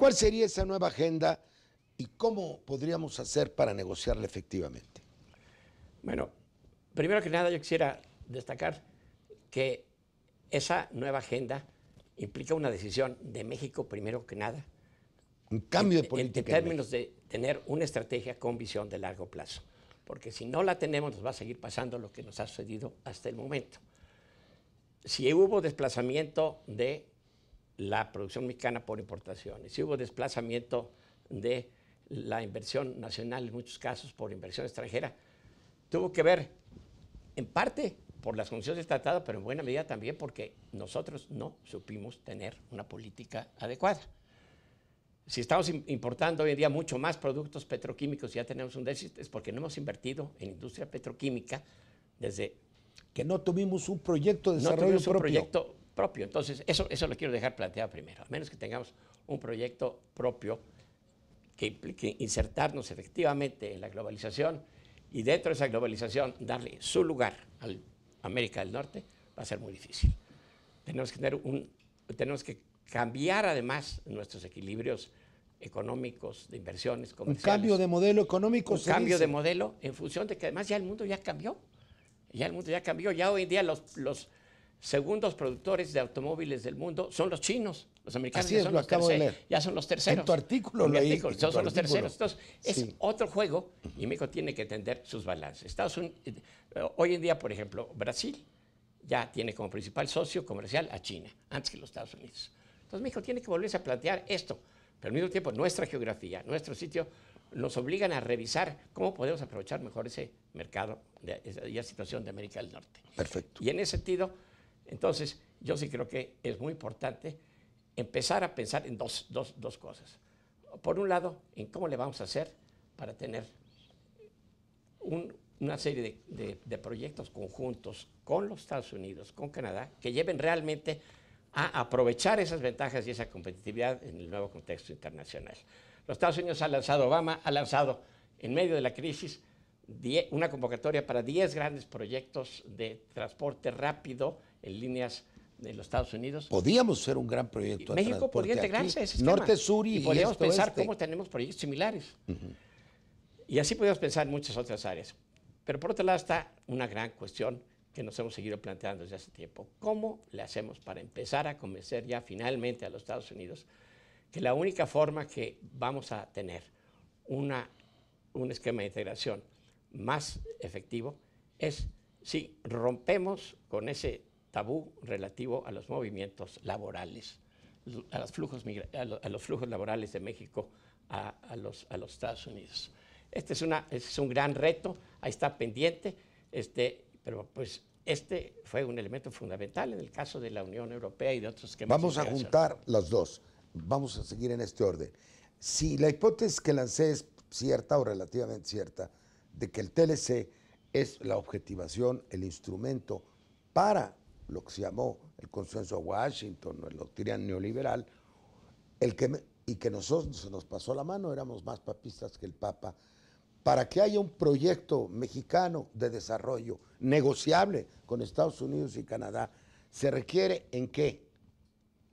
¿Cuál sería esa nueva agenda y cómo podríamos hacer para negociarla efectivamente? Bueno, primero que nada yo quisiera destacar que esa nueva agenda implica una decisión de México primero que nada. Un cambio de política. En, términos de tener una estrategia con visión de largo plazo. Porque si no la tenemos nos va a seguir pasando lo que nos ha sucedido hasta el momento. Si hubo desplazamiento de la producción mexicana por importaciones. si hubo desplazamiento de la inversión nacional, en muchos casos por inversión extranjera. Tuvo que ver, en parte, por las condiciones del tratado, pero en buena medida también porque nosotros no supimos tener una política adecuada. Si estamos importando hoy en día mucho más productos petroquímicos y ya tenemos un déficit, es porque no hemos invertido en industria petroquímica desde... Que no tuvimos un proyecto de desarrollo propio propio. Entonces, eso, eso lo quiero dejar planteado primero, a menos que tengamos un proyecto propio que implique insertarnos efectivamente en la globalización y dentro de esa globalización darle su lugar a América del Norte, va a ser muy difícil. Tenemos que, tener un, tenemos que cambiar además nuestros equilibrios económicos, de inversiones comerciales. Un cambio de modelo económico. Un cambio de modelo en función de que además ya el mundo ya cambió. Ya el mundo ya cambió. Ya hoy en día los, segundos productores de automóviles del mundo son los chinos. Los americanos ya, son los ya son los terceros. En tu artículo lo leí. son los terceros. Entonces, es otro juego y México tiene que tender sus balances. Estados Unidos, eh, hoy en día, por ejemplo, Brasil ya tiene como principal socio comercial a China, antes que los Estados Unidos. Entonces, México tiene que volverse a plantear esto. Pero al mismo tiempo, nuestra geografía, nuestro sitio, nos obligan a revisar cómo podemos aprovechar mejor ese mercado y esa situación de América del Norte. Perfecto. Y en ese sentido entonces, yo sí creo que es muy importante empezar a pensar en dos, cosas. Por un lado, en cómo le vamos a hacer para tener una serie de, proyectos conjuntos con los Estados Unidos, con Canadá, que lleven realmente a aprovechar esas ventajas y esa competitividad en el nuevo contexto internacional. Los Estados Unidos han lanzado Obama, ha lanzado en medio de la crisis una convocatoria para 10 grandes proyectos de transporte rápido en líneas de los Estados Unidos. Podíamos ser un gran proyecto. México podría integrarse a Norte, sur y, y podríamos pensar este. cómo tenemos proyectos similares. Y así podemos pensar en muchas otras áreas. Pero por otro lado está una gran cuestión que nos hemos seguido planteando desde hace tiempo. ¿Cómo le hacemos para empezar a convencer ya finalmente a los Estados Unidos que la única forma que vamos a tener una, un esquema de integración más efectivo es si rompemos con ese tabú relativo a los movimientos laborales, a los flujos, laborales de México a, los, Estados Unidos. Este es, un gran reto, ahí está pendiente, este, pero pues este fue un elemento fundamental en el caso de la Unión Europea y de otros que... Vamos a juntar las dos, vamos a seguir en este orden. Si la hipótesis que lancé es cierta o relativamente cierta, de que el TLC es la objetivación, el instrumento para lo que se llamó el consenso a Washington, el doctrina neoliberal, el que, y que nosotros se nos pasó la mano, éramos más papistas que el Papa, para que haya un proyecto mexicano de desarrollo negociable con Estados Unidos y Canadá, se requiere en qué?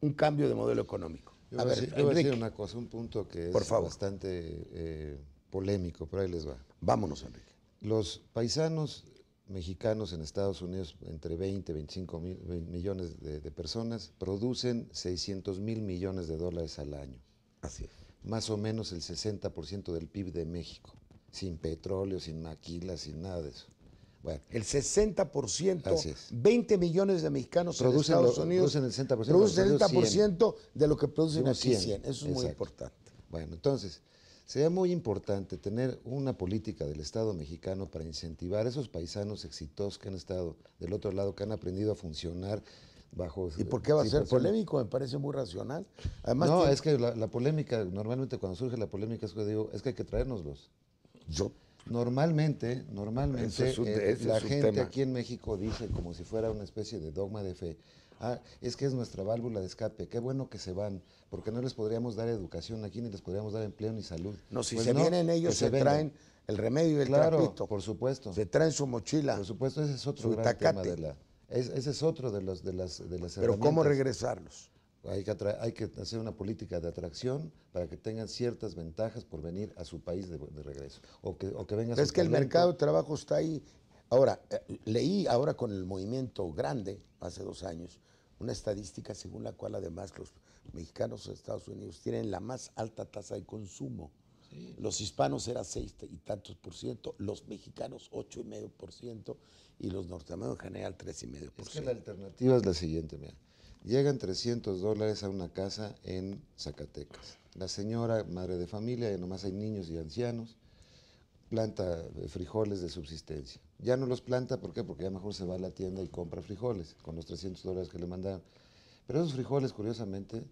Un cambio de modelo económico. a, ver, decir, una cosa, un punto que es bastante eh, polémico, pero ahí les va. Vámonos, Enrique. Los paisanos mexicanos en Estados Unidos, entre 20 y 25 millones de, personas, producen 600 mil millones de dólares al año. Así es. Más o menos el 60% del PIB de México, sin petróleo, sin maquila, sin nada de eso. Bueno, el 60%, 20 millones de mexicanos producen en Estados Unidos producen el 60%, de lo que producen aquí 100. Eso es muy importante. Bueno, entonces, Sería muy importante tener una política del Estado mexicano para incentivar a esos paisanos exitosos que han estado del otro lado, que han aprendido a funcionar bajo... ¿Y por qué va a ser polémico? Me parece muy racional. Además, no, es que la, polémica, normalmente cuando surge la polémica es que digo, es que hay que traérnoslos. Yo. Normalmente, normalmente eh, la gente aquí en México dice como si fuera una especie de dogma de fe ah, es que es nuestra válvula de escape, qué bueno que se van, porque no les podríamos dar educación aquí, ni les podríamos dar empleo ni salud. No, si pues se vienen ellos, se, traen el remedio y el claro, por supuesto. Se traen su mochila. Por supuesto, ese es otro de la... ese es otro de, los, las, de Pero ¿cómo regresarlos? Hay que, hay que, hacer una política de atracción para que tengan ciertas ventajas por venir a su país de, regreso. O que, o que Es que el mercado de trabajo está ahí Ahora, eh, leí ahora con el movimiento grande, hace dos años, una estadística según la cual además los mexicanos de Estados Unidos tienen la más alta tasa de consumo. Los hispanos era seis y tantos por ciento, los mexicanos ocho y medio por ciento y los norteamericanos en general tres y medio por ciento. Es que la alternativa es la siguiente, mira. Llegan 300 dólares a una casa en Zacatecas. La señora, madre de familia, y nomás hay niños y ancianos, planta frijoles de subsistencia. Ya no los planta, ¿por qué? Porque ya mejor se va a la tienda y compra frijoles con los 300 dólares que le mandaron. Pero esos frijoles, curiosamente,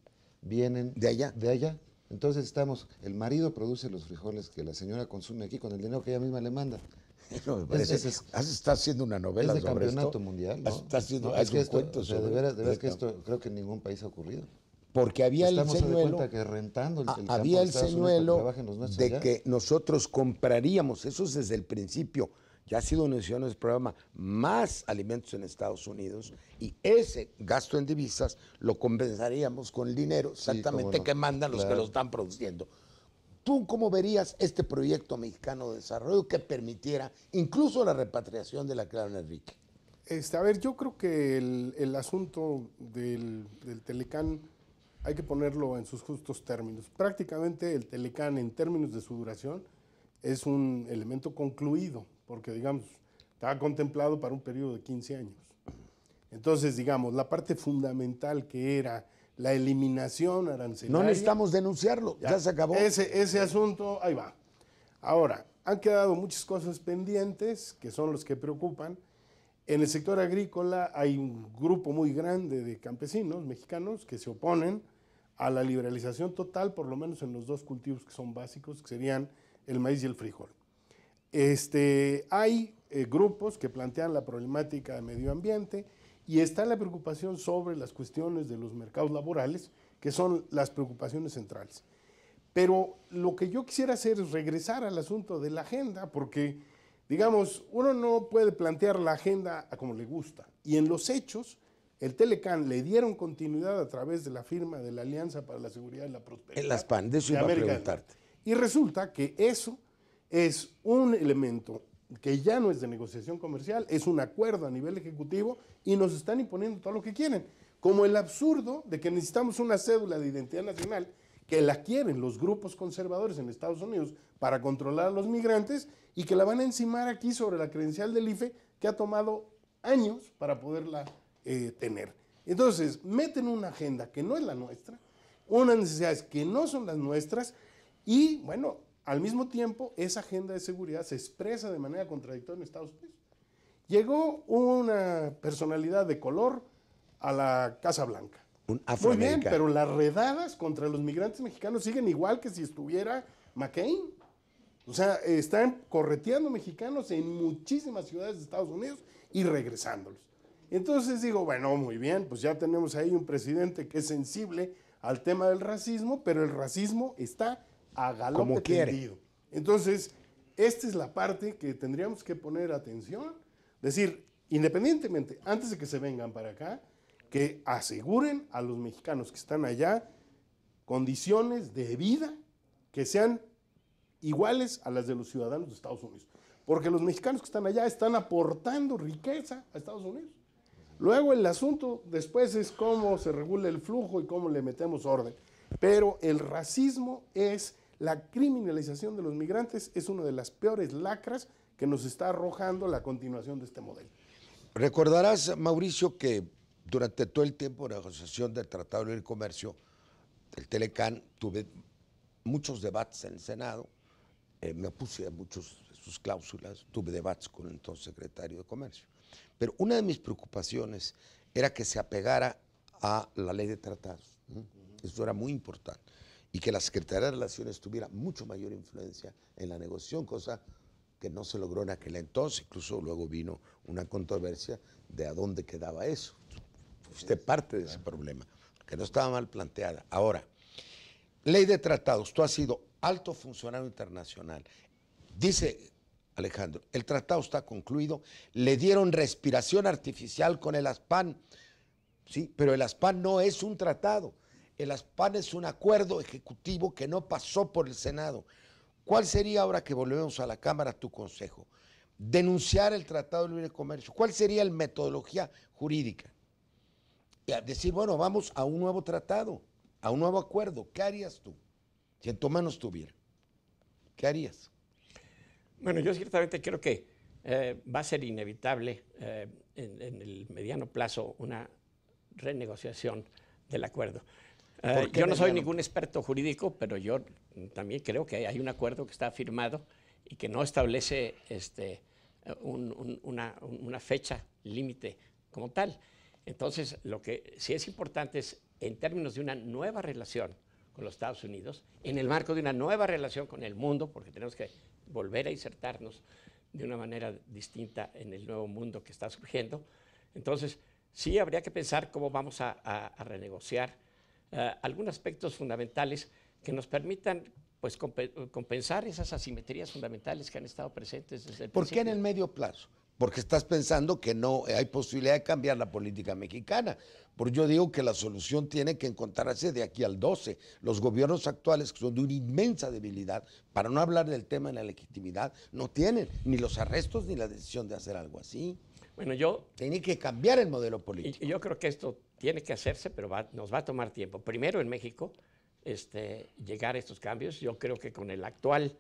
vienen... De allá. De allá. Entonces estamos, el marido produce los frijoles que la señora consume aquí con el dinero que ella misma le manda. está haciendo una novela es de campeonato mundial. ¿no? Está haciendo de veras, que esto creo que en ningún país ha ocurrido porque había el señuelo, de que había el de que nosotros compraríamos, eso es desde el principio, ya ha sido mencionado en el programa, más alimentos en Estados Unidos y ese gasto en divisas lo compensaríamos con el dinero exactamente que mandan los que lo están produciendo. ¿Tú cómo verías este proyecto mexicano de desarrollo que permitiera incluso la repatriación de la Clara Enrique? Este, a ver, yo creo que el, asunto del, del Telecán hay que ponerlo en sus justos términos. Prácticamente el Telecán en términos de su duración es un elemento concluido, porque digamos, estaba contemplado para un periodo de 15 años. Entonces, digamos, la parte fundamental que era la eliminación arancelaria. No necesitamos denunciarlo, ya, se acabó. Ese, ese asunto, ahí va. Ahora, han quedado muchas cosas pendientes que son los que preocupan. En el sector agrícola hay un grupo muy grande de campesinos mexicanos que se oponen a la liberalización total, por lo menos en los dos cultivos que son básicos, que serían el maíz y el frijol. Este, hay eh, grupos que plantean la problemática de medio ambiente y está la preocupación sobre las cuestiones de los mercados laborales, que son las preocupaciones centrales. Pero lo que yo quisiera hacer es regresar al asunto de la agenda, porque, digamos, uno no puede plantear la agenda como le gusta. Y en los hechos, el Telecan le dieron continuidad a través de la firma de la Alianza para la Seguridad y la Prosperidad. En las PAN, de eso Y resulta que eso es un elemento que ya no es de negociación comercial, es un acuerdo a nivel ejecutivo y nos están imponiendo todo lo que quieren. Como el absurdo de que necesitamos una cédula de identidad nacional que la quieren los grupos conservadores en Estados Unidos para controlar a los migrantes y que la van a encimar aquí sobre la credencial del IFE que ha tomado años para poderla eh, tener. Entonces, meten una agenda que no es la nuestra, unas necesidades que no son las nuestras y, bueno, al mismo tiempo, esa agenda de seguridad se expresa de manera contradictoria en Estados Unidos. Llegó una personalidad de color a la Casa Blanca. Un Muy bien, pero las redadas contra los migrantes mexicanos siguen igual que si estuviera McCain. O sea, están correteando mexicanos en muchísimas ciudades de Estados Unidos y regresándolos. Entonces digo, bueno, muy bien, pues ya tenemos ahí un presidente que es sensible al tema del racismo, pero el racismo está a galope tendido. Entonces, esta es la parte que tendríamos que poner atención, decir, independientemente, antes de que se vengan para acá, que aseguren a los mexicanos que están allá condiciones de vida que sean iguales a las de los ciudadanos de Estados Unidos. Porque los mexicanos que están allá están aportando riqueza a Estados Unidos. Luego el asunto después es cómo se regula el flujo y cómo le metemos orden. Pero el racismo es la criminalización de los migrantes, es una de las peores lacras que nos está arrojando la continuación de este modelo. Recordarás, Mauricio, que durante todo el tiempo de negociación del Tratado del Comercio, el Telecan, tuve muchos debates en el Senado, eh, me opuse a muchas de sus cláusulas, tuve debates con el entonces secretario de Comercio. Pero una de mis preocupaciones era que se apegara a la ley de tratados. Eso era muy importante. Y que la Secretaría de Relaciones tuviera mucho mayor influencia en la negociación, cosa que no se logró en aquel entonces. Incluso luego vino una controversia de a dónde quedaba eso. Usted parte de ese problema, que no estaba mal planteada. Ahora, ley de tratados, tú has sido alto funcionario internacional. Dice Alejandro. El tratado está concluido. Le dieron respiración artificial con el ASPAN, sí, pero el ASPAN no es un tratado. El ASPAN es un acuerdo ejecutivo que no pasó por el Senado. ¿Cuál sería ahora que volvemos a la Cámara tu consejo? Denunciar el Tratado de Libre Comercio. ¿Cuál sería la metodología jurídica? Y decir, bueno, vamos a un nuevo tratado, a un nuevo acuerdo. ¿Qué harías tú si en tu mano estuviera? ¿Qué harías? Bueno, yo ciertamente creo que eh, va a ser inevitable eh, en, el mediano plazo una renegociación del acuerdo. Eh, yo no soy ningún experto jurídico, pero yo también creo que hay un acuerdo que está firmado y que no establece este, una, fecha límite como tal. Entonces, lo que sí es importante es, en términos de una nueva relación con los Estados Unidos, en el marco de una nueva relación con el mundo, porque tenemos que volver a insertarnos de una manera distinta en el nuevo mundo que está surgiendo. Entonces, sí habría que pensar cómo vamos a, renegociar eh, algunos aspectos fundamentales que nos permitan pues, compensar esas asimetrías fundamentales que han estado presentes desde el principio. ¿Por qué en el medio plazo? porque estás pensando que no eh, hay posibilidad de cambiar la política mexicana. Por yo digo que la solución tiene que encontrarse de aquí al 12. Los gobiernos actuales, que son de una inmensa debilidad, para no hablar del tema de la legitimidad, no tienen ni los arrestos ni la decisión de hacer algo así. Bueno, yo... Tiene que cambiar el modelo político. yo creo que esto tiene que hacerse, pero nos va a tomar tiempo. Primero en México, este, llegar a estos cambios. Yo creo que con el actual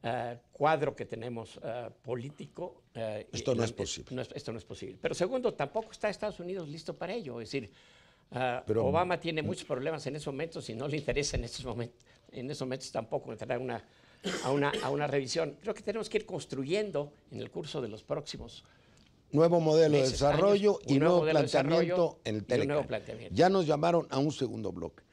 eh, cuadro que tenemos eh, político. Eh, esto no es posible. esto no es posible. Pero segundo, tampoco está Estados Unidos listo para ello. Es decir, Obama tiene muchos problemas en esos momentos y no le interesa en esos momentos, en tampoco entrar a una, a, una, a una revisión. Creo que tenemos que ir construyendo en el curso de los próximos nuevo modelo de desarrollo y nuevo, planteamiento en el Telegram. Ya nos llamaron a un segundo bloque.